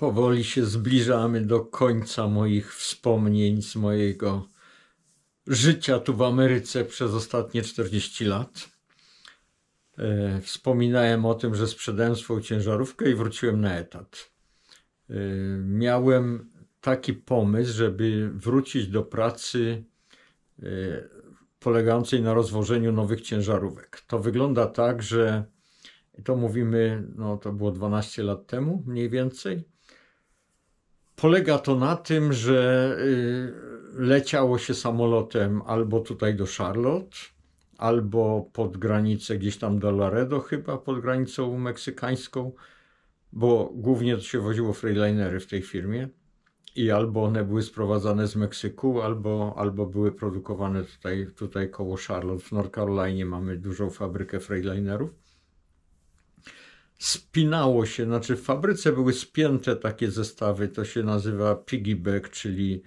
Powoli się zbliżamy do końca moich wspomnień z mojego życia tu w Ameryce przez ostatnie 40 lat. E, wspominałem o tym, że sprzedałem swoją ciężarówkę i wróciłem na etat. E, miałem taki pomysł, żeby wrócić do pracy e, polegającej na rozwożeniu nowych ciężarówek. To wygląda tak, że to mówimy, no to było 12 lat temu mniej więcej Polega to na tym, że y, leciało się samolotem albo tutaj do Charlotte, albo pod granicę gdzieś tam do Laredo chyba, pod granicą meksykańską, bo głównie to się woziło freelinery w tej firmie i albo one były sprowadzane z Meksyku, albo, albo były produkowane tutaj, tutaj koło Charlotte. W North Carolina mamy dużą fabrykę freelinerów spinało się, znaczy w fabryce były spięte takie zestawy, to się nazywa piggyback, czyli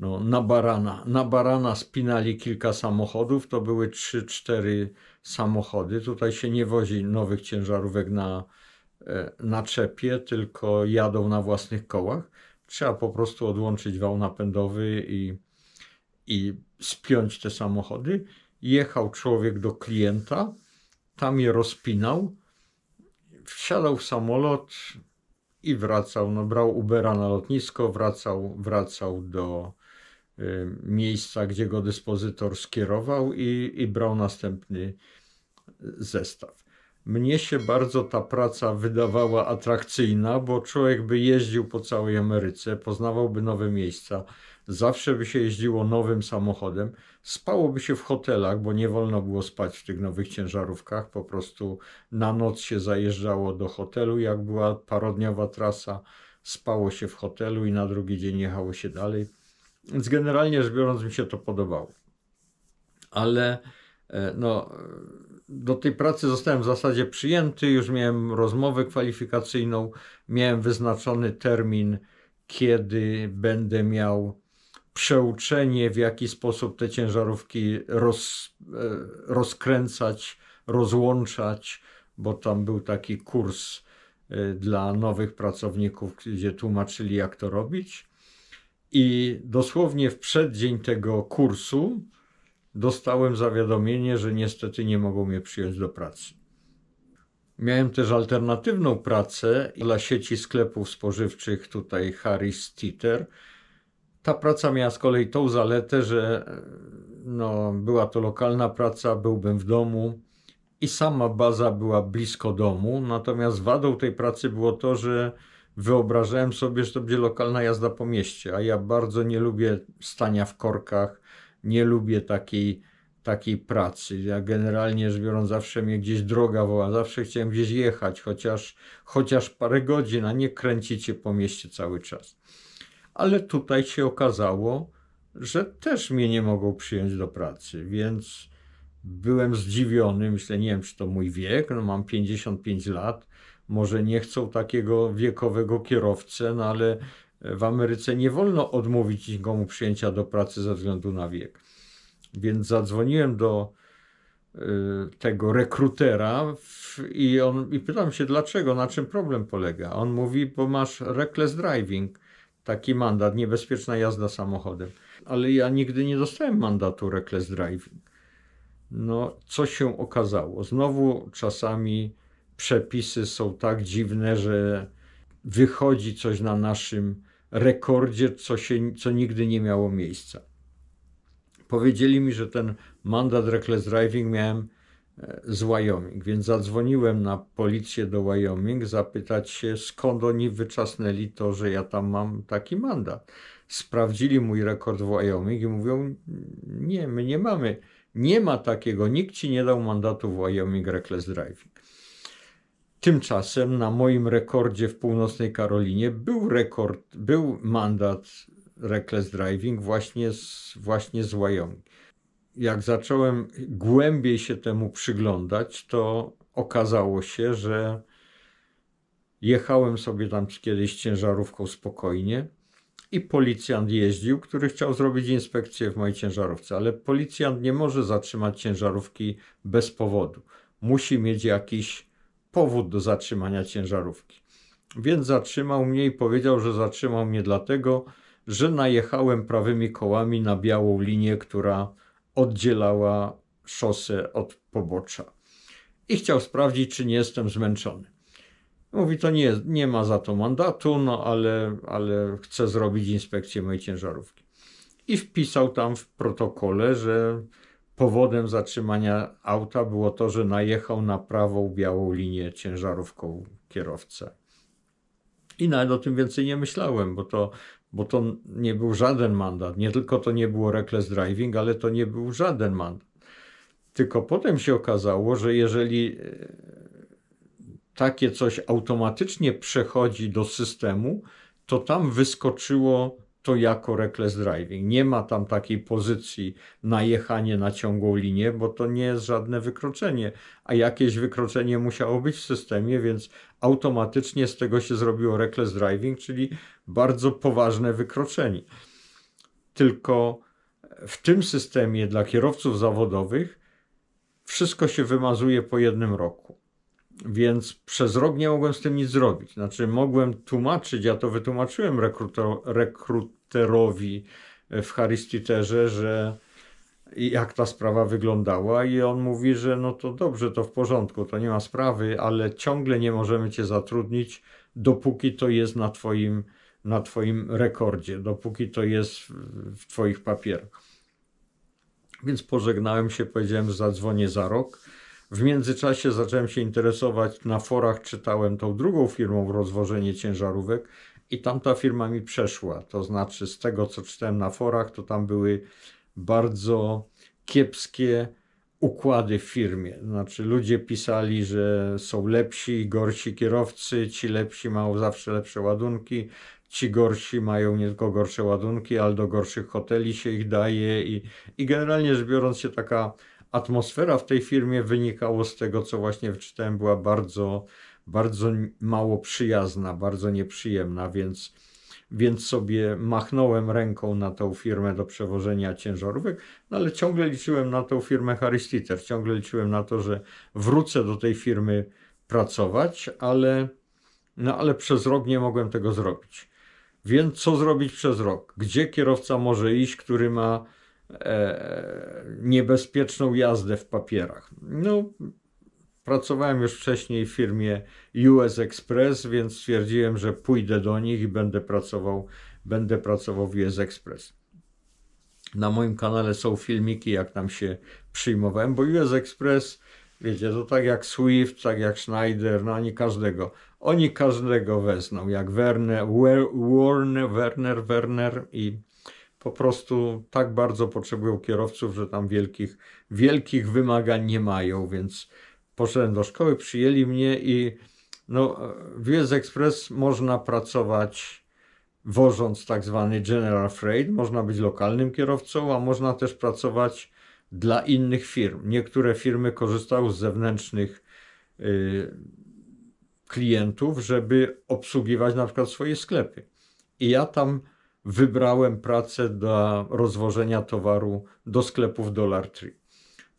no, na barana. Na barana spinali kilka samochodów, to były 3-4 samochody. Tutaj się nie wozi nowych ciężarówek na, e, na czepie, tylko jadą na własnych kołach. Trzeba po prostu odłączyć wał napędowy i, i spiąć te samochody. Jechał człowiek do klienta, tam je rozpinał wsiadał w samolot i wracał. No, brał Ubera na lotnisko, wracał, wracał do y, miejsca, gdzie go dyspozytor skierował i, i brał następny zestaw. Mnie się bardzo ta praca wydawała atrakcyjna, bo człowiek by jeździł po całej Ameryce, poznawałby nowe miejsca, zawsze by się jeździło nowym samochodem. Spałoby się w hotelach, bo nie wolno było spać w tych nowych ciężarówkach. Po prostu na noc się zajeżdżało do hotelu, jak była parodniowa trasa. Spało się w hotelu i na drugi dzień jechało się dalej. Więc generalnie rzecz biorąc, mi się to podobało. Ale e, no, do tej pracy zostałem w zasadzie przyjęty, już miałem rozmowę kwalifikacyjną, miałem wyznaczony termin, kiedy będę miał przeuczenie, w jaki sposób te ciężarówki roz, e, rozkręcać, rozłączać, bo tam był taki kurs e, dla nowych pracowników, gdzie tłumaczyli, jak to robić. I dosłownie w przeddzień tego kursu dostałem zawiadomienie, że niestety nie mogą mnie przyjąć do pracy. Miałem też alternatywną pracę dla sieci sklepów spożywczych, tutaj Harris Teeter, ta praca miała z kolei tą zaletę, że no, była to lokalna praca, byłbym w domu i sama baza była blisko domu. Natomiast wadą tej pracy było to, że wyobrażałem sobie, że to będzie lokalna jazda po mieście, a ja bardzo nie lubię stania w korkach, nie lubię takiej, takiej pracy. Ja generalnie rzecz biorąc zawsze mnie gdzieś droga woła, zawsze chciałem gdzieś jechać, chociaż, chociaż parę godzin, a nie kręcić się po mieście cały czas ale tutaj się okazało, że też mnie nie mogą przyjąć do pracy, więc byłem zdziwiony. Myślę, nie wiem, czy to mój wiek, no mam 55 lat, może nie chcą takiego wiekowego kierowcę, no ale w Ameryce nie wolno odmówić nikomu przyjęcia do pracy ze względu na wiek. Więc zadzwoniłem do y, tego rekrutera i, on, i pytam się, dlaczego, na czym problem polega. On mówi, bo masz reckless driving taki mandat, niebezpieczna jazda samochodem. Ale ja nigdy nie dostałem mandatu reckless driving. No, co się okazało? Znowu czasami przepisy są tak dziwne, że wychodzi coś na naszym rekordzie, co, się, co nigdy nie miało miejsca. Powiedzieli mi, że ten mandat reckless driving miałem E, z Wyoming, więc zadzwoniłem na policję do Wyoming zapytać się, skąd oni wyczasnęli to, że ja tam mam taki mandat. Sprawdzili mój rekord w Wyoming i mówią, nie, my nie mamy, nie ma takiego, nikt ci nie dał mandatu w Wyoming Reckless Driving. Tymczasem na moim rekordzie w północnej Karolinie był rekord, był mandat reckless driving właśnie z, właśnie z Wyoming jak zacząłem głębiej się temu przyglądać, to okazało się, że jechałem sobie tam kiedyś ciężarówką spokojnie i policjant jeździł, który chciał zrobić inspekcję w mojej ciężarówce, ale policjant nie może zatrzymać ciężarówki bez powodu. Musi mieć jakiś powód do zatrzymania ciężarówki. Więc zatrzymał mnie i powiedział, że zatrzymał mnie dlatego, że najechałem prawymi kołami na białą linię, która oddzielała szosę od pobocza. I chciał sprawdzić, czy nie jestem zmęczony. Mówi, to nie, nie ma za to mandatu, no ale, ale chce zrobić inspekcję mojej ciężarówki. I wpisał tam w protokole, że powodem zatrzymania auta było to, że najechał na prawą białą linię ciężarówką kierowca. I nawet o tym więcej nie myślałem, bo to, bo to nie był żaden mandat. Nie tylko to nie było reckless driving, ale to nie był żaden mandat. Tylko potem się okazało, że jeżeli e, takie coś automatycznie przechodzi do systemu, to tam wyskoczyło to jako reckless driving. Nie ma tam takiej pozycji najechanie na ciągłą linię, bo to nie jest żadne wykroczenie, a jakieś wykroczenie musiało być w systemie, więc automatycznie z tego się zrobiło reckless driving, czyli bardzo poważne wykroczenie. Tylko w tym systemie dla kierowców zawodowych wszystko się wymazuje po jednym roku. Więc przez rok nie mogłem z tym nic zrobić. Znaczy, mogłem tłumaczyć, ja to wytłumaczyłem rekruter, rekrut, Terowi w Harry's że jak ta sprawa wyglądała i on mówi, że no to dobrze, to w porządku, to nie ma sprawy, ale ciągle nie możemy cię zatrudnić, dopóki to jest na twoim, na twoim rekordzie, dopóki to jest w twoich papierach. Więc pożegnałem się, powiedziałem, że zadzwonię za rok. W międzyczasie zacząłem się interesować na forach, czytałem tą drugą firmą rozwożenie ciężarówek i tamta firma mi przeszła. To znaczy, z tego co czytałem na forach, to tam były bardzo kiepskie układy w firmie. Znaczy, ludzie pisali, że są lepsi i gorsi kierowcy, ci lepsi mają zawsze lepsze ładunki, ci gorsi mają nie tylko gorsze ładunki, ale do gorszych hoteli się ich daje i, i generalnie rzecz biorąc się taka atmosfera w tej firmie wynikało z tego, co właśnie czytałem, była bardzo bardzo mało przyjazna, bardzo nieprzyjemna, więc, więc sobie machnąłem ręką na tą firmę do przewożenia ciężarówek, no ale ciągle liczyłem na tą firmę Haristiter, ciągle liczyłem na to, że wrócę do tej firmy pracować, ale, no ale przez rok nie mogłem tego zrobić. Więc co zrobić przez rok? Gdzie kierowca może iść, który ma e, niebezpieczną jazdę w papierach? No, Pracowałem już wcześniej w firmie US Express, więc stwierdziłem, że pójdę do nich i będę pracował, będę pracował w US Express. Na moim kanale są filmiki, jak tam się przyjmowałem, bo US Express, wiecie, to tak jak Swift, tak jak Schneider, no ani każdego. Oni każdego wezną, jak Werner, Warner, Werner, Werner i po prostu tak bardzo potrzebują kierowców, że tam wielkich, wielkich wymagań nie mają, więc poszedłem do szkoły, przyjęli mnie i no, w US Express można pracować wożąc tak zwany general freight, można być lokalnym kierowcą, a można też pracować dla innych firm. Niektóre firmy korzystały z zewnętrznych y, klientów, żeby obsługiwać na przykład swoje sklepy. I ja tam wybrałem pracę dla rozwożenia towaru do sklepów Dollar Tree.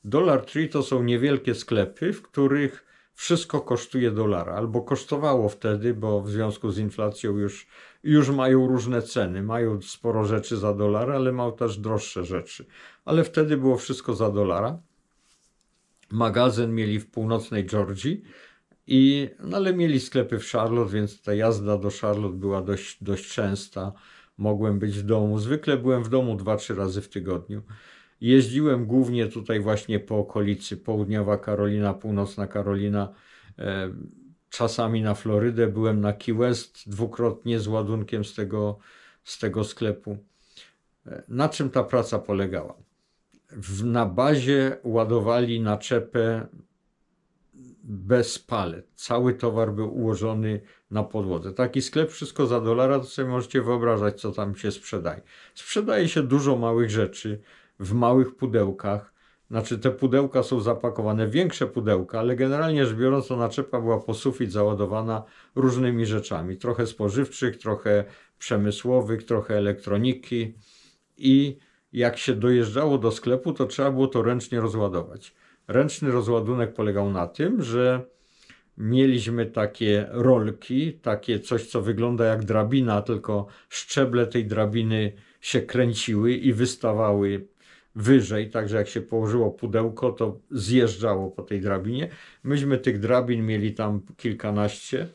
Dollar Tree to są niewielkie sklepy, w których wszystko kosztuje dolara, albo kosztowało wtedy, bo w związku z inflacją już, już mają różne ceny. Mają sporo rzeczy za dolara, ale mają też droższe rzeczy. Ale wtedy było wszystko za dolara. Magazyn mieli w północnej Georgii, i, no ale mieli sklepy w Charlotte, więc ta jazda do Charlotte była dość, dość częsta. Mogłem być w domu. Zwykle byłem w domu 2-3 razy w tygodniu. Jeździłem głównie tutaj właśnie po okolicy Południowa Karolina, Północna Karolina, e, czasami na Florydę, byłem na Key West dwukrotnie z ładunkiem z tego, z tego sklepu. E, na czym ta praca polegała? W, na bazie ładowali naczepę bez palet. Cały towar był ułożony na podłodze. Taki sklep, wszystko za dolara, to sobie możecie wyobrażać, co tam się sprzedaje. Sprzedaje się dużo małych rzeczy, w małych pudełkach. Znaczy te pudełka są zapakowane, większe pudełka, ale generalnie rzecz biorąc to naczepa była po sufit załadowana różnymi rzeczami. Trochę spożywczych, trochę przemysłowych, trochę elektroniki i jak się dojeżdżało do sklepu, to trzeba było to ręcznie rozładować. Ręczny rozładunek polegał na tym, że mieliśmy takie rolki, takie coś, co wygląda jak drabina, tylko szczeble tej drabiny się kręciły i wystawały wyżej, także jak się położyło pudełko, to zjeżdżało po tej drabinie. Myśmy tych drabin mieli tam kilkanaście.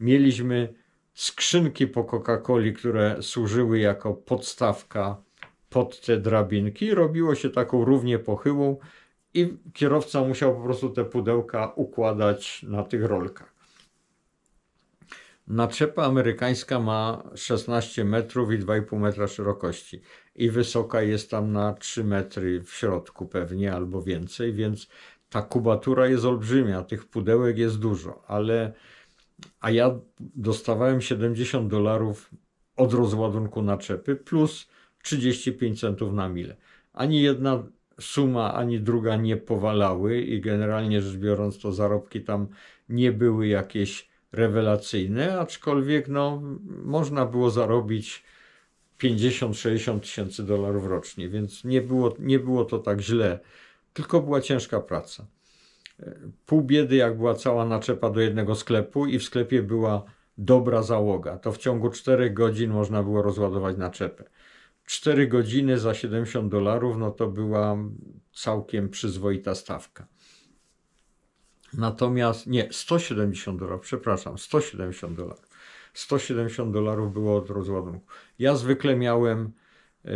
Mieliśmy skrzynki po Coca-Coli, które służyły jako podstawka pod te drabinki. Robiło się taką równie pochyłą i kierowca musiał po prostu te pudełka układać na tych rolkach. Naczepa amerykańska ma 16 metrów i 2,5 metra szerokości i wysoka jest tam na 3 metry w środku pewnie albo więcej, więc ta kubatura jest olbrzymia, tych pudełek jest dużo, ale a ja dostawałem 70 dolarów od rozładunku naczepy plus 35 centów na mile. Ani jedna suma, ani druga nie powalały i generalnie rzecz biorąc to zarobki tam nie były jakieś rewelacyjne, aczkolwiek no, można było zarobić 50-60 tysięcy dolarów rocznie, więc nie było, nie było to tak źle, tylko była ciężka praca. Pół biedy, jak była cała naczepa do jednego sklepu i w sklepie była dobra załoga, to w ciągu 4 godzin można było rozładować naczepę. 4 godziny za 70 dolarów, no to była całkiem przyzwoita stawka. Natomiast nie, 170 dolarów, przepraszam, 170 dolarów. 170 dolarów było od rozładunku. Ja zwykle miałem y,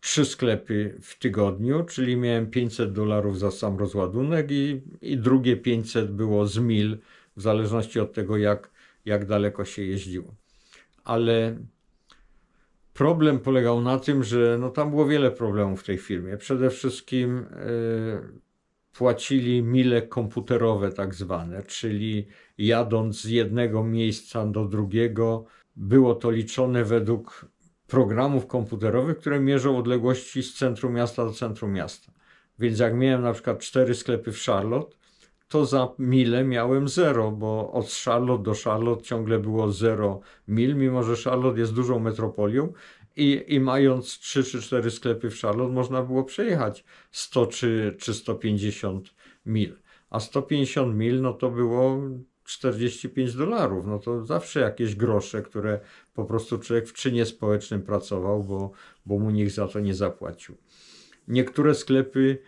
trzy y, sklepy w tygodniu, czyli miałem 500 dolarów za sam rozładunek i, i drugie 500 było z mil, w zależności od tego, jak, jak daleko się jeździło. Ale problem polegał na tym, że no, tam było wiele problemów w tej firmie. Przede wszystkim. Y, płacili mile komputerowe, tak zwane, czyli jadąc z jednego miejsca do drugiego, było to liczone według programów komputerowych, które mierzą odległości z centrum miasta do centrum miasta. Więc jak miałem na przykład cztery sklepy w Charlotte, to za mile miałem zero, bo od Charlotte do Charlotte ciągle było zero mil, mimo że Charlotte jest dużą metropolią i, i mając 3 czy 4 sklepy w Charlotte można było przejechać 100 czy, czy 150 mil. A 150 mil no to było 45 dolarów. No to zawsze jakieś grosze, które po prostu człowiek w czynie społecznym pracował, bo, bo mu nikt za to nie zapłacił. Niektóre sklepy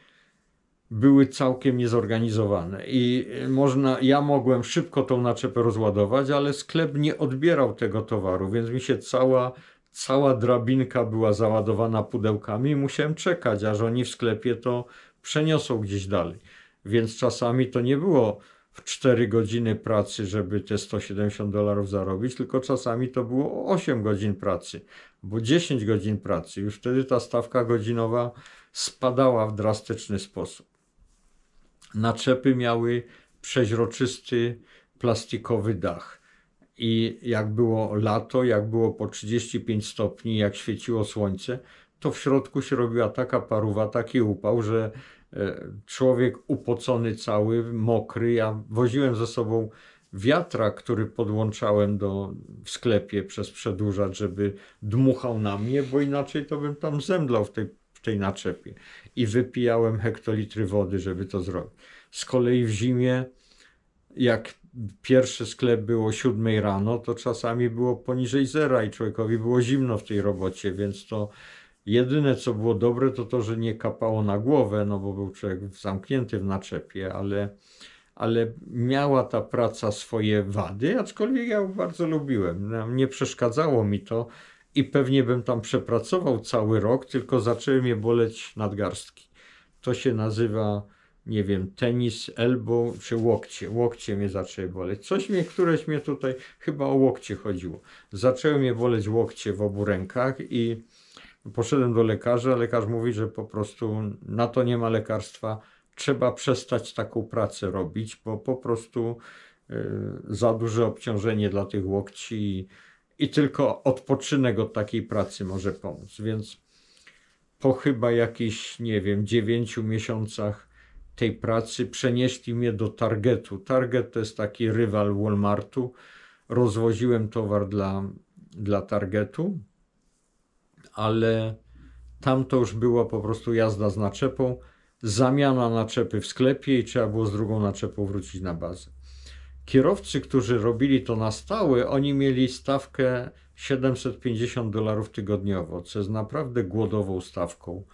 były całkiem niezorganizowane i y, można, ja mogłem szybko tą naczepę rozładować, ale sklep nie odbierał tego towaru, więc mi się cała cała drabinka była załadowana pudełkami i musiałem czekać, aż oni w sklepie to przeniosą gdzieś dalej. Więc czasami to nie było w 4 godziny pracy, żeby te 170 dolarów zarobić, tylko czasami to było 8 godzin pracy, bo 10 godzin pracy. Już wtedy ta stawka godzinowa spadała w drastyczny sposób. Naczepy miały przeźroczysty plastikowy dach i jak było lato, jak było po 35 stopni, jak świeciło słońce, to w środku się robiła taka paruwa, taki upał, że e, człowiek upocony cały, mokry. Ja woziłem ze sobą wiatra, który podłączałem do, w sklepie przez przedłużacz, żeby dmuchał na mnie, bo inaczej to bym tam zemdlał w tej, w tej naczepie. I wypijałem hektolitry wody, żeby to zrobić. Z kolei w zimie, jak pierwszy sklep było o siódmej rano, to czasami było poniżej zera i człowiekowi było zimno w tej robocie, więc to jedyne co było dobre to to, że nie kapało na głowę, no bo był człowiek zamknięty w naczepie, ale, ale miała ta praca swoje wady, aczkolwiek ja ją bardzo lubiłem. No, nie przeszkadzało mi to i pewnie bym tam przepracował cały rok, tylko zaczęły mnie boleć nadgarstki. To się nazywa nie wiem, tenis, elbow czy łokcie. Łokcie mnie zaczęły boleć. Coś mnie, któreś mnie tutaj, chyba o łokcie chodziło. Zaczęły mnie boleć łokcie w obu rękach i poszedłem do lekarza. Lekarz mówi, że po prostu na to nie ma lekarstwa. Trzeba przestać taką pracę robić, bo po prostu y, za duże obciążenie dla tych łokci i, i tylko odpoczynek od takiej pracy może pomóc. Więc po chyba jakichś, nie wiem, dziewięciu miesiącach tej pracy przenieśli mnie do Targetu. Target to jest taki rywal Walmartu. Rozwoziłem towar dla, dla Targetu, ale tam to już była po prostu jazda z naczepą, zamiana naczepy w sklepie i trzeba było z drugą naczepą wrócić na bazę. Kierowcy, którzy robili to na stałe, oni mieli stawkę 750 dolarów tygodniowo, co jest naprawdę głodową stawką.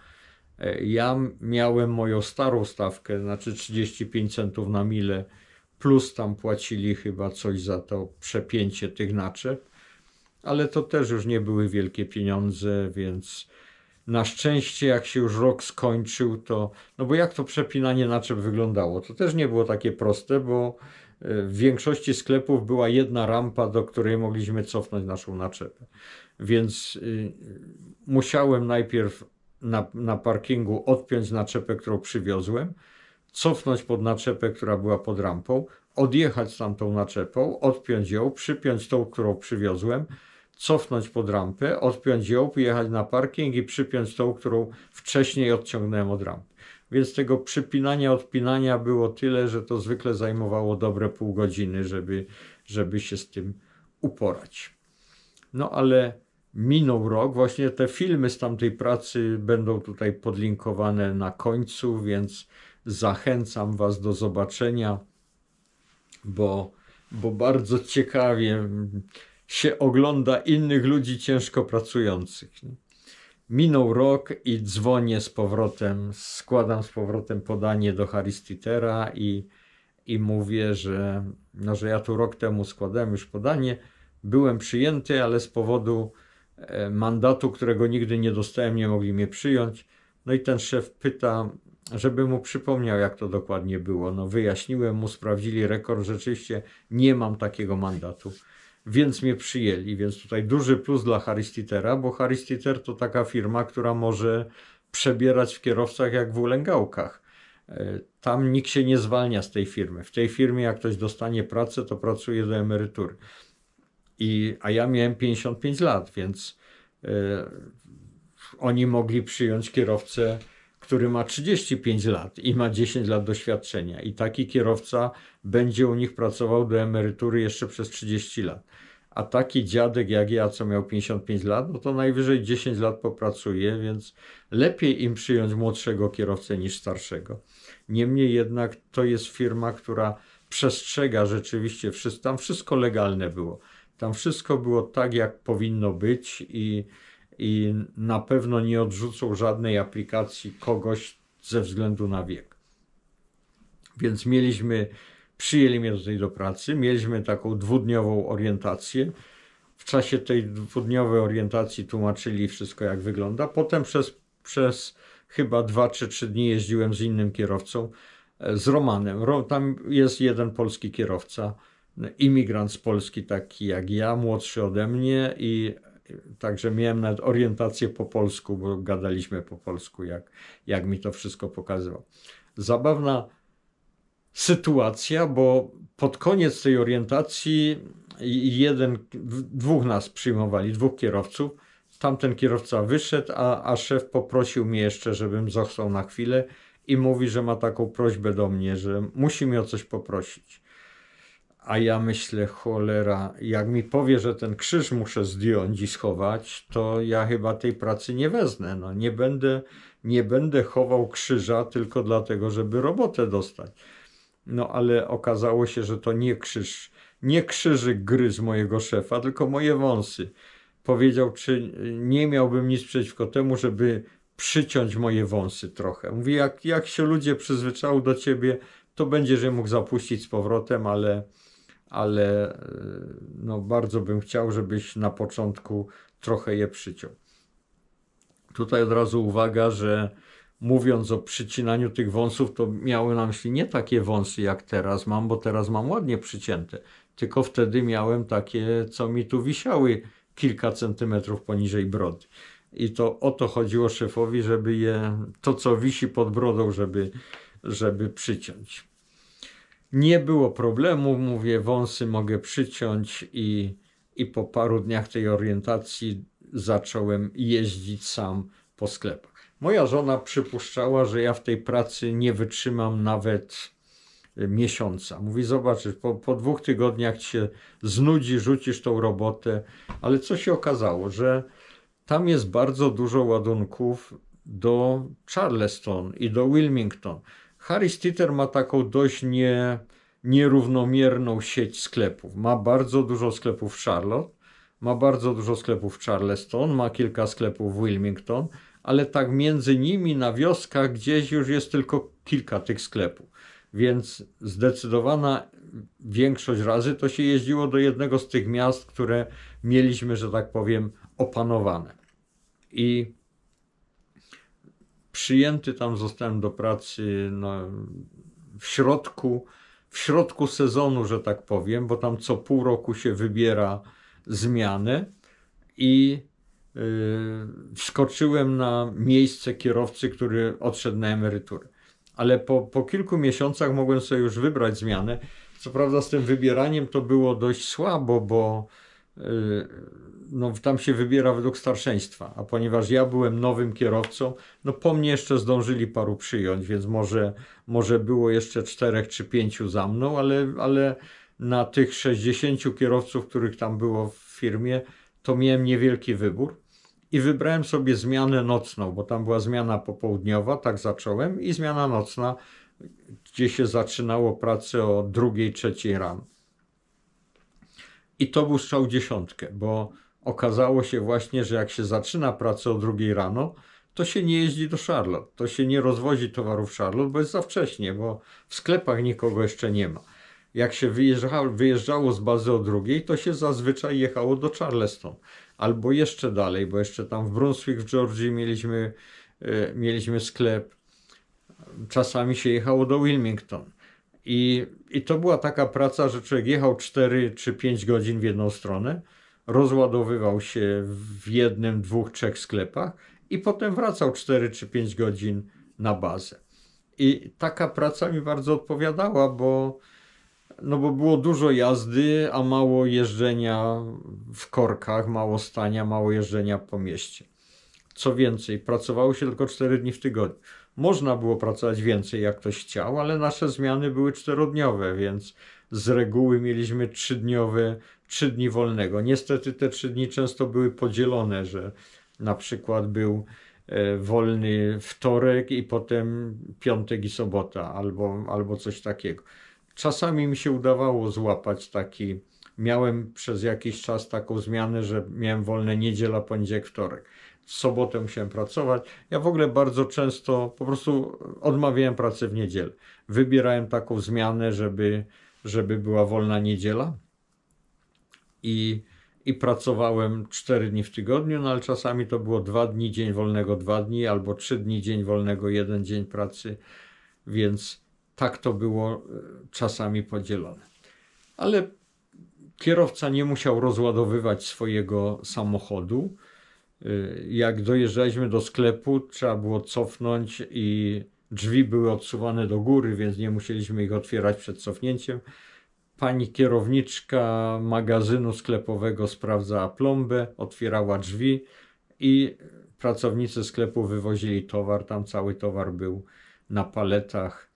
Ja miałem moją starą stawkę, znaczy 35 centów na mile, plus tam płacili chyba coś za to przepięcie tych naczep, ale to też już nie były wielkie pieniądze, więc na szczęście jak się już rok skończył, to no bo jak to przepinanie naczep wyglądało? To też nie było takie proste, bo e, w większości sklepów była jedna rampa, do której mogliśmy cofnąć naszą naczepę. Więc y, musiałem najpierw na, na parkingu odpiąć naczepę, którą przywiozłem, cofnąć pod naczepę, która była pod rampą, odjechać z tamtą naczepą, odpiąć ją, przypiąć tą, którą przywiozłem, cofnąć pod rampę, odpiąć ją, pojechać na parking i przypiąć tą, którą wcześniej odciągnąłem od rampy. Więc tego przypinania, odpinania było tyle, że to zwykle zajmowało dobre pół godziny, żeby, żeby się z tym uporać. No ale minął rok. Właśnie te filmy z tamtej pracy będą tutaj podlinkowane na końcu, więc zachęcam Was do zobaczenia, bo, bo bardzo ciekawie się ogląda innych ludzi ciężko pracujących. Minął rok i dzwonię z powrotem, składam z powrotem podanie do Haristitera i, i mówię, że, no, że ja tu rok temu składałem już podanie, byłem przyjęty, ale z powodu E, mandatu, którego nigdy nie dostałem, nie mogli mnie przyjąć. No i ten szef pyta, żeby mu przypomniał, jak to dokładnie było. No wyjaśniłem mu, sprawdzili rekord, rzeczywiście nie mam takiego mandatu. Więc mnie przyjęli, więc tutaj duży plus dla Haristitera, bo Haristiter to taka firma, która może przebierać w kierowcach jak w ulęgałkach. E, tam nikt się nie zwalnia z tej firmy. W tej firmie, jak ktoś dostanie pracę, to pracuje do emerytury. I, a ja miałem 55 lat, więc y, oni mogli przyjąć kierowcę, który ma 35 lat i ma 10 lat doświadczenia. I taki kierowca będzie u nich pracował do emerytury jeszcze przez 30 lat. A taki dziadek jak ja, co miał 55 lat, no to najwyżej 10 lat popracuje, więc lepiej im przyjąć młodszego kierowcę niż starszego. Niemniej jednak to jest firma, która przestrzega rzeczywiście, tam wszystko legalne było tam wszystko było tak, jak powinno być i, i na pewno nie odrzucą żadnej aplikacji kogoś ze względu na wiek. Więc mieliśmy, przyjęli mnie tutaj do pracy, mieliśmy taką dwudniową orientację. W czasie tej dwudniowej orientacji tłumaczyli wszystko, jak wygląda. Potem przez, przez chyba dwa czy trzy dni jeździłem z innym kierowcą, e, z Romanem. Tam jest jeden polski kierowca imigrant z Polski, taki jak ja, młodszy ode mnie i Także miałem nawet orientację po polsku, bo gadaliśmy po polsku, jak, jak mi to wszystko pokazywał. Zabawna sytuacja, bo pod koniec tej orientacji jeden, dwóch nas przyjmowali, dwóch kierowców. Tamten kierowca wyszedł, a, a szef poprosił mnie jeszcze, żebym został na chwilę i mówi, że ma taką prośbę do mnie, że musi mi o coś poprosić. A ja myślę, cholera, jak mi powie, że ten krzyż muszę zdjąć i schować, to ja chyba tej pracy nie wezmę. No, nie, będę, nie będę chował krzyża tylko dlatego, żeby robotę dostać. No ale okazało się, że to nie krzyż, nie krzyżyk gryz mojego szefa, tylko moje wąsy. Powiedział, czy nie miałbym nic przeciwko temu, żeby przyciąć moje wąsy trochę. Mówi, jak, jak się ludzie przyzwyczają do ciebie, to będziesz je mógł zapuścić z powrotem, ale ale e, no, bardzo bym chciał, żebyś na początku trochę je przyciął. Tutaj od razu uwaga, że mówiąc o przycinaniu tych wąsów, to miałem na myśli nie takie wąsy jak teraz mam, bo teraz mam ładnie przycięte, tylko wtedy miałem takie, co mi tu wisiały kilka centymetrów poniżej brody. I to o to chodziło szefowi, żeby je, to co wisi pod brodą, żeby, żeby przyciąć. Nie było problemu, mówię, wąsy mogę przyciąć i, i po paru dniach tej orientacji zacząłem jeździć sam po sklepach. Moja żona przypuszczała, że ja w tej pracy nie wytrzymam nawet e, miesiąca. Mówi, zobaczysz, po, po dwóch tygodniach cię się znudzi, rzucisz tą robotę, ale co się okazało, że tam jest bardzo dużo ładunków do Charleston i do Wilmington. Harry Teeter ma taką dość nie, nierównomierną sieć sklepów. Ma bardzo dużo sklepów w Charlotte, ma bardzo dużo sklepów w Charleston, ma kilka sklepów w Wilmington, ale tak między nimi na wioskach gdzieś już jest tylko kilka tych sklepów. Więc zdecydowana większość razy to się jeździło do jednego z tych miast, które mieliśmy, że tak powiem, opanowane. I przyjęty tam zostałem do pracy no, w środku, w środku sezonu, że tak powiem, bo tam co pół roku się wybiera zmiany i yy, wskoczyłem na miejsce kierowcy, który odszedł na emeryturę. Ale po, po kilku miesiącach mogłem sobie już wybrać zmianę. Co prawda z tym wybieraniem to było dość słabo, bo Y, no, tam się wybiera według starszeństwa, a ponieważ ja byłem nowym kierowcą, no po mnie jeszcze zdążyli paru przyjąć, więc może, może było jeszcze czterech czy pięciu za mną, ale, ale na tych 60 kierowców, których tam było w firmie, to miałem niewielki wybór i wybrałem sobie zmianę nocną, bo tam była zmiana popołudniowa, tak zacząłem, i zmiana nocna, gdzie się zaczynało pracę o drugiej, trzeciej rano. I to był strzał dziesiątkę, bo okazało się właśnie, że jak się zaczyna pracę o drugiej rano, to się nie jeździ do Charlotte, to się nie rozwozi towarów Charlotte, bo jest za wcześnie, bo w sklepach nikogo jeszcze nie ma. Jak się wyjeżdżało, wyjeżdżało z bazy o drugiej, to się zazwyczaj jechało do Charleston albo jeszcze dalej, bo jeszcze tam w Brunswick w Georgii mieliśmy, e, mieliśmy sklep. Czasami się jechało do Wilmington. I i to była taka praca, że człowiek jechał 4 czy 5 godzin w jedną stronę, rozładowywał się w jednym, dwóch, trzech sklepach i potem wracał 4 czy 5 godzin na bazę. I taka praca mi bardzo odpowiadała, bo, no bo było dużo jazdy, a mało jeżdżenia w korkach, mało stania, mało jeżdżenia po mieście. Co więcej, pracowało się tylko 4 dni w tygodniu. Można było pracować więcej, jak ktoś chciał, ale nasze zmiany były czterodniowe, więc z reguły mieliśmy trzydniowe, trzy dni wolnego. Niestety te trzy dni często były podzielone, że na przykład był e, wolny wtorek i potem piątek i sobota albo, albo coś takiego. Czasami mi się udawało złapać taki, miałem przez jakiś czas taką zmianę, że miałem wolne niedziela, poniedziałek, wtorek sobotę musiałem pracować. Ja w ogóle bardzo często po prostu odmawiałem pracy w niedzielę. Wybierałem taką zmianę, żeby, żeby była wolna niedziela i, i pracowałem 4 dni w tygodniu, no ale czasami to było 2 dni, dzień wolnego 2 dni, albo 3 dni, dzień wolnego, jeden dzień pracy, więc tak to było e, czasami podzielone. Ale kierowca nie musiał rozładowywać swojego samochodu, Y, jak dojeżdżaliśmy do sklepu, trzeba było cofnąć i drzwi były odsuwane do góry, więc nie musieliśmy ich otwierać przed cofnięciem. Pani kierowniczka magazynu sklepowego sprawdzała plombę, otwierała drzwi i pracownicy sklepu wywozili towar. Tam cały towar był na paletach.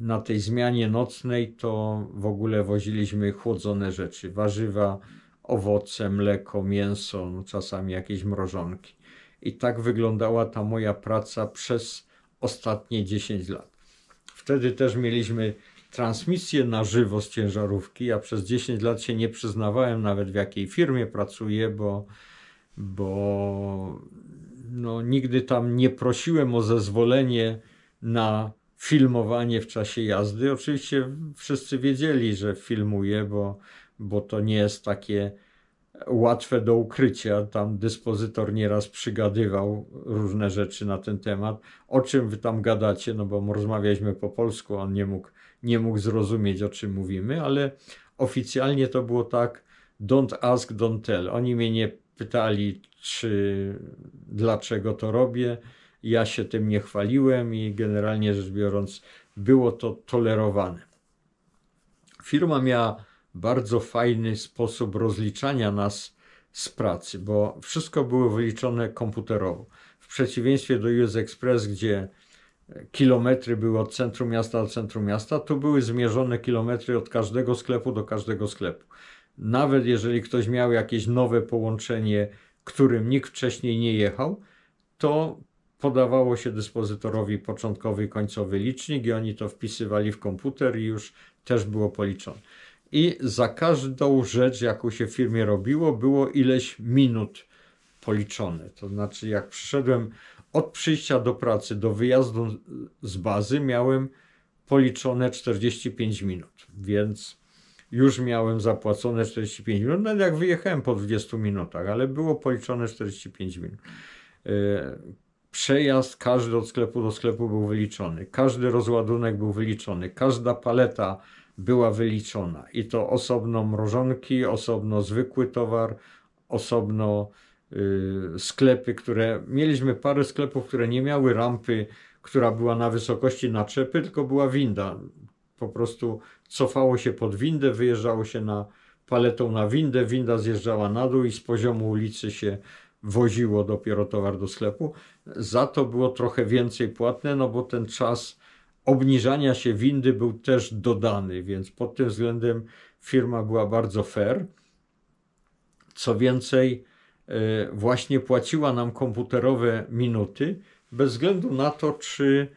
Na tej zmianie nocnej to w ogóle woziliśmy chłodzone rzeczy, warzywa, owoce, mleko, mięso, no czasami jakieś mrożonki. I tak wyglądała ta moja praca przez ostatnie 10 lat. Wtedy też mieliśmy transmisję na żywo z ciężarówki. Ja przez 10 lat się nie przyznawałem nawet w jakiej firmie pracuję, bo, bo no, nigdy tam nie prosiłem o zezwolenie na filmowanie w czasie jazdy. Oczywiście wszyscy wiedzieli, że filmuję, bo bo to nie jest takie łatwe do ukrycia. Tam dyspozytor nieraz przygadywał różne rzeczy na ten temat. O czym wy tam gadacie? No bo rozmawialiśmy po polsku, on nie mógł, nie mógł zrozumieć, o czym mówimy, ale oficjalnie to było tak: don't ask, don't tell. Oni mnie nie pytali, czy dlaczego to robię. Ja się tym nie chwaliłem i generalnie rzecz biorąc, było to tolerowane. Firma miała bardzo fajny sposób rozliczania nas z pracy, bo wszystko było wyliczone komputerowo. W przeciwieństwie do US Express, gdzie kilometry były od centrum miasta do centrum miasta, tu były zmierzone kilometry od każdego sklepu do każdego sklepu. Nawet jeżeli ktoś miał jakieś nowe połączenie, którym nikt wcześniej nie jechał, to podawało się dyspozytorowi początkowy i końcowy licznik i oni to wpisywali w komputer i już też było policzone i za każdą rzecz, jaką się w firmie robiło, było ileś minut policzone. To znaczy, jak przyszedłem od przyjścia do pracy do wyjazdu z bazy, miałem policzone 45 minut, więc już miałem zapłacone 45 minut, nawet jak wyjechałem po 20 minutach, ale było policzone 45 minut. E, przejazd każdy od sklepu do sklepu był wyliczony, każdy rozładunek był wyliczony, każda paleta była wyliczona. I to osobno mrożonki, osobno zwykły towar, osobno y, sklepy, które. Mieliśmy parę sklepów, które nie miały rampy, która była na wysokości naczepy, tylko była winda. Po prostu cofało się pod windę, wyjeżdżało się na paletą na windę, winda zjeżdżała na dół i z poziomu ulicy się woziło dopiero towar do sklepu. Za to było trochę więcej płatne, no bo ten czas obniżania się windy był też dodany, więc pod tym względem firma była bardzo fair. Co więcej, e, właśnie płaciła nam komputerowe minuty, bez względu na to, czy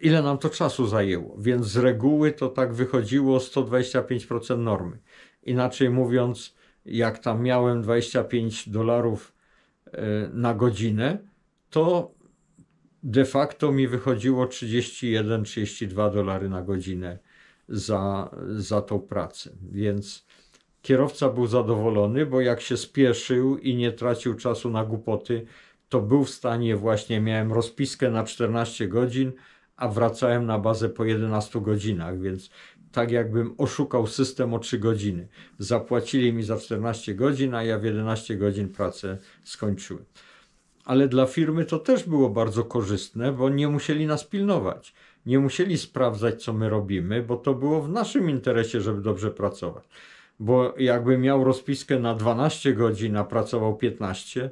ile nam to czasu zajęło. Więc z reguły to tak wychodziło 125% normy. Inaczej mówiąc, jak tam miałem 25 dolarów e, na godzinę, to de facto mi wychodziło 31-32 dolary na godzinę za, za tą pracę. Więc kierowca był zadowolony, bo jak się spieszył i nie tracił czasu na głupoty, to był w stanie właśnie, miałem rozpiskę na 14 godzin, a wracałem na bazę po 11 godzinach, więc tak jakbym oszukał system o 3 godziny. Zapłacili mi za 14 godzin, a ja w 11 godzin pracę skończyłem ale dla firmy to też było bardzo korzystne, bo nie musieli nas pilnować. Nie musieli sprawdzać, co my robimy, bo to było w naszym interesie, żeby dobrze pracować. Bo jakby miał rozpiskę na 12 godzin, a pracował 15,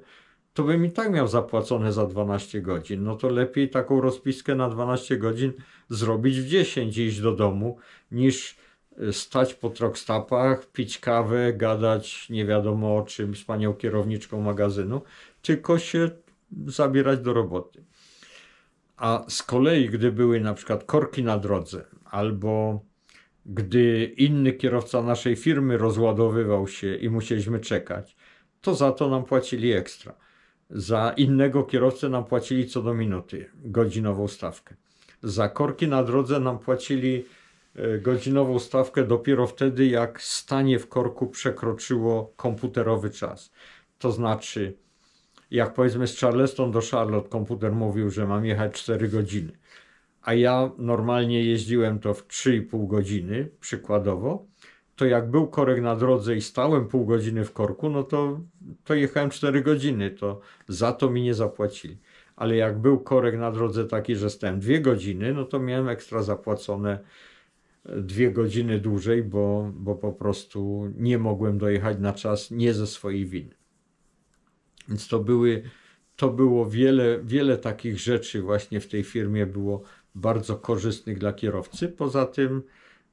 to bym i tak miał zapłacone za 12 godzin. No to lepiej taką rozpiskę na 12 godzin zrobić w 10 i iść do domu, niż y, stać po trokstapach, pić kawę, gadać nie wiadomo o czym z panią kierowniczką magazynu, tylko się zabierać do roboty. A z kolei, gdy były na przykład korki na drodze, albo gdy inny kierowca naszej firmy rozładowywał się i musieliśmy czekać, to za to nam płacili ekstra. Za innego kierowcę nam płacili co do minuty godzinową stawkę. Za korki na drodze nam płacili e, godzinową stawkę dopiero wtedy, jak stanie w korku przekroczyło komputerowy czas. To znaczy, jak powiedzmy z Charleston do Charlotte komputer mówił, że mam jechać 4 godziny, a ja normalnie jeździłem to w 3,5 godziny przykładowo, to jak był korek na drodze i stałem pół godziny w korku, no to, to jechałem 4 godziny, to za to mi nie zapłacili. Ale jak był korek na drodze taki, że stałem 2 godziny, no to miałem ekstra zapłacone e, dwie godziny dłużej, bo, bo po prostu nie mogłem dojechać na czas nie ze swojej winy. Więc to były, to było wiele, wiele takich rzeczy właśnie w tej firmie było bardzo korzystnych dla kierowcy. Poza tym,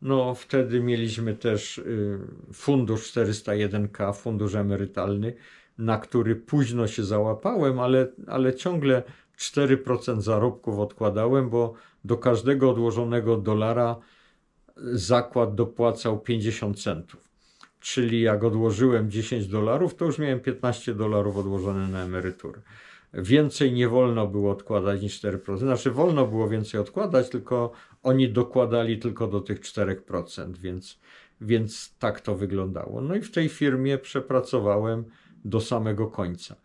no wtedy mieliśmy też y, fundusz 401k, fundusz emerytalny, na który późno się załapałem, ale, ale ciągle 4% zarobków odkładałem, bo do każdego odłożonego dolara zakład dopłacał 50 centów czyli jak odłożyłem 10 dolarów, to już miałem 15 dolarów odłożone na emeryturę. Więcej nie wolno było odkładać niż 4%. Znaczy, wolno było więcej odkładać, tylko oni dokładali tylko do tych 4%, więc, więc tak to wyglądało. No i w tej firmie przepracowałem do samego końca.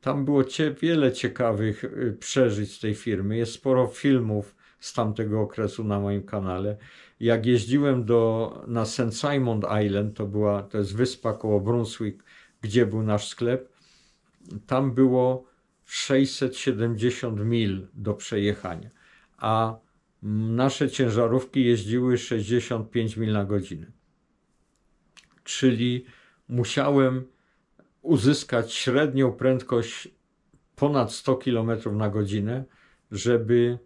Tam było wiele ciekawych y, przeżyć z tej firmy. Jest sporo filmów z tamtego okresu na moim kanale. Jak jeździłem do, na St. Simon Island, to, była, to jest wyspa koło Brunswick, gdzie był nasz sklep, tam było 670 mil do przejechania, a nasze ciężarówki jeździły 65 mil na godzinę. Czyli musiałem uzyskać średnią prędkość ponad 100 km na godzinę, żeby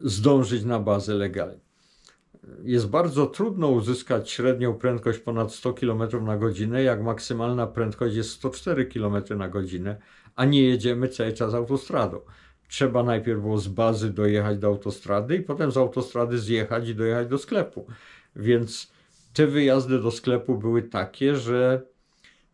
zdążyć na bazę legalnie. Jest bardzo trudno uzyskać średnią prędkość ponad 100 km na godzinę, jak maksymalna prędkość jest 104 km na godzinę, a nie jedziemy cały czas autostradą. Trzeba najpierw było z bazy dojechać do autostrady i potem z autostrady zjechać i dojechać do sklepu. Więc te wyjazdy do sklepu były takie, że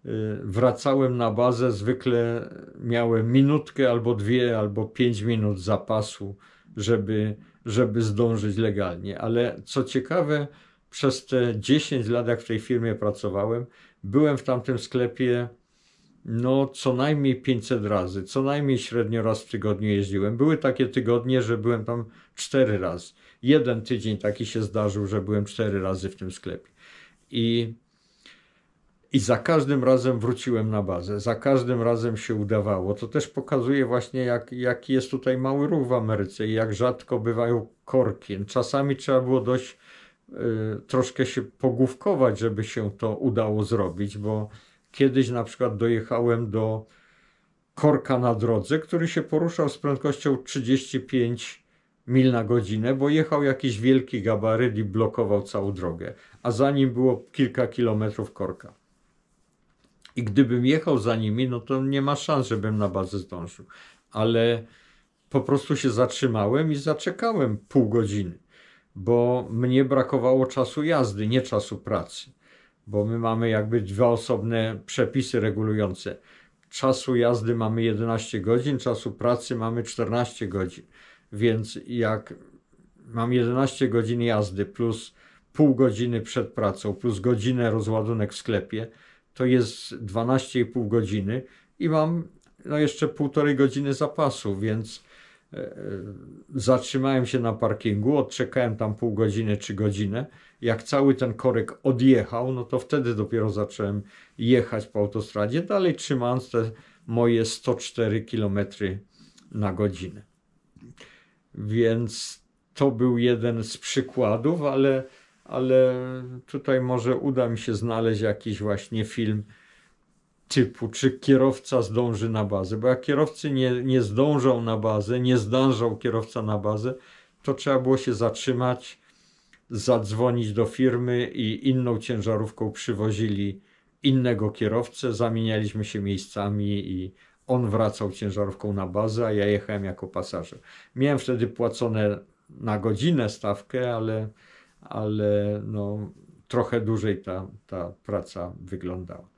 y, wracałem na bazę, zwykle miałem minutkę albo dwie, albo pięć minut zapasu żeby, żeby zdążyć legalnie. Ale co ciekawe, przez te 10 lat, jak w tej firmie pracowałem, byłem w tamtym sklepie no co najmniej 500 razy, co najmniej średnio raz w tygodniu jeździłem. Były takie tygodnie, że byłem tam 4 razy. Jeden tydzień taki się zdarzył, że byłem 4 razy w tym sklepie. I i za każdym razem wróciłem na bazę, za każdym razem się udawało. To też pokazuje właśnie, jak, jaki jest tutaj mały ruch w Ameryce i jak rzadko bywają korki. Czasami trzeba było dość y, troszkę się pogłówkować, żeby się to udało zrobić, bo kiedyś na przykład dojechałem do korka na drodze, który się poruszał z prędkością 35 mil na godzinę, bo jechał jakiś wielki gabaryt i blokował całą drogę, a za nim było kilka kilometrów korka i gdybym jechał za nimi, no to nie ma szans, żebym na bazę zdążył. Ale po prostu się zatrzymałem i zaczekałem pół godziny, bo mnie brakowało czasu jazdy, nie czasu pracy, bo my mamy jakby dwa osobne przepisy regulujące. Czasu jazdy mamy 11 godzin, czasu pracy mamy 14 godzin. Więc jak mam 11 godzin jazdy plus pół godziny przed pracą, plus godzinę rozładunek w sklepie, to jest 12,5 godziny i mam no, jeszcze półtorej godziny zapasu, więc e, e, zatrzymałem się na parkingu, odczekałem tam pół godziny czy godzinę. Jak cały ten korek odjechał, no to wtedy dopiero zacząłem jechać po autostradzie, dalej trzymając te moje 104 km na godzinę. Więc to był jeden z przykładów, ale ale tutaj może uda mi się znaleźć jakiś właśnie film typu, czy kierowca zdąży na bazę, bo jak kierowcy nie, nie zdążą na bazę, nie zdążał kierowca na bazę, to trzeba było się zatrzymać, zadzwonić do firmy i inną ciężarówką przywozili innego kierowcę, zamienialiśmy się miejscami i on wracał ciężarówką na bazę, a ja jechałem jako pasażer. Miałem wtedy płacone na godzinę stawkę, ale ale no, trochę dłużej ta, ta praca wyglądała.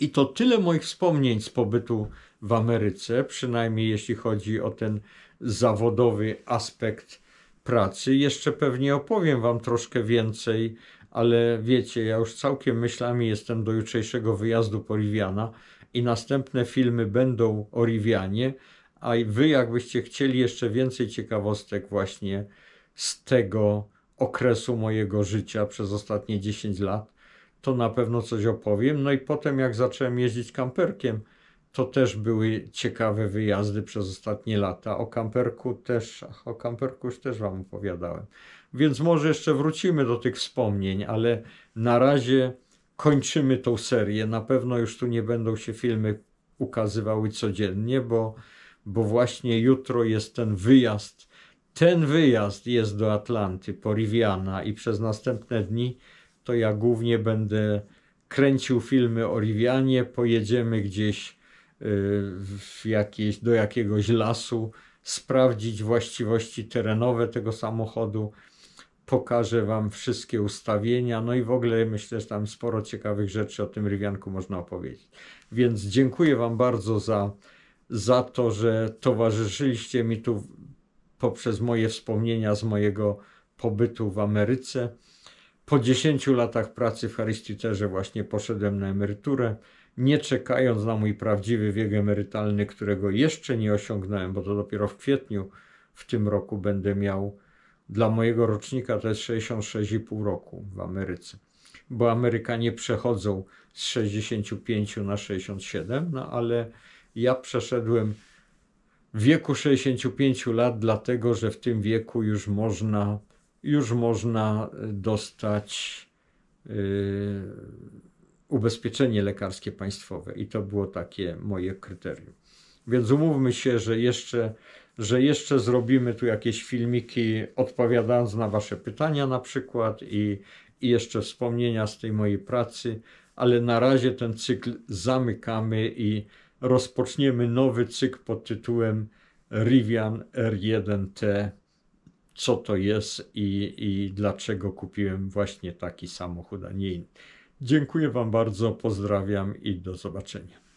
I to tyle moich wspomnień z pobytu w Ameryce, przynajmniej jeśli chodzi o ten zawodowy aspekt pracy. Jeszcze pewnie opowiem Wam troszkę więcej, ale wiecie, ja już całkiem myślami jestem do jutrzejszego wyjazdu po Riviana i następne filmy będą o Rivianie, a Wy jakbyście chcieli jeszcze więcej ciekawostek właśnie z tego okresu mojego życia przez ostatnie 10 lat, to na pewno coś opowiem. No i potem, jak zacząłem jeździć kamperkiem, to też były ciekawe wyjazdy przez ostatnie lata. O kamperku też, o kamperku już też Wam opowiadałem. Więc może jeszcze wrócimy do tych wspomnień, ale na razie kończymy tą serię. Na pewno już tu nie będą się filmy ukazywały codziennie, bo, bo właśnie jutro jest ten wyjazd ten wyjazd jest do Atlanty, po Riviana i przez następne dni to ja głównie będę kręcił filmy o Rivianie, pojedziemy gdzieś y, w jakieś, do jakiegoś lasu, sprawdzić właściwości terenowe tego samochodu, pokażę Wam wszystkie ustawienia, no i w ogóle myślę, że tam sporo ciekawych rzeczy o tym Rivianku można opowiedzieć. Więc dziękuję Wam bardzo za, za to, że towarzyszyliście mi tu poprzez moje wspomnienia z mojego pobytu w Ameryce. Po 10 latach pracy w Harrystuterze właśnie poszedłem na emeryturę, nie czekając na mój prawdziwy wiek emerytalny, którego jeszcze nie osiągnąłem, bo to dopiero w kwietniu w tym roku będę miał. Dla mojego rocznika to jest 66,5 roku w Ameryce, bo Amerykanie przechodzą z 65 na 67, no ale ja przeszedłem w wieku 65 lat, dlatego że w tym wieku już można, już można e, dostać yy, ubezpieczenie lekarskie państwowe i to było takie moje kryterium. Więc umówmy się, że jeszcze, że jeszcze zrobimy tu jakieś filmiki, odpowiadając na Wasze pytania na przykład i, i jeszcze wspomnienia z tej mojej pracy, ale na razie ten cykl zamykamy i rozpoczniemy nowy cykl pod tytułem Rivian R1T. Co to jest i, i dlaczego kupiłem właśnie taki samochód, a nie inny. Dziękuję Wam bardzo, pozdrawiam i do zobaczenia.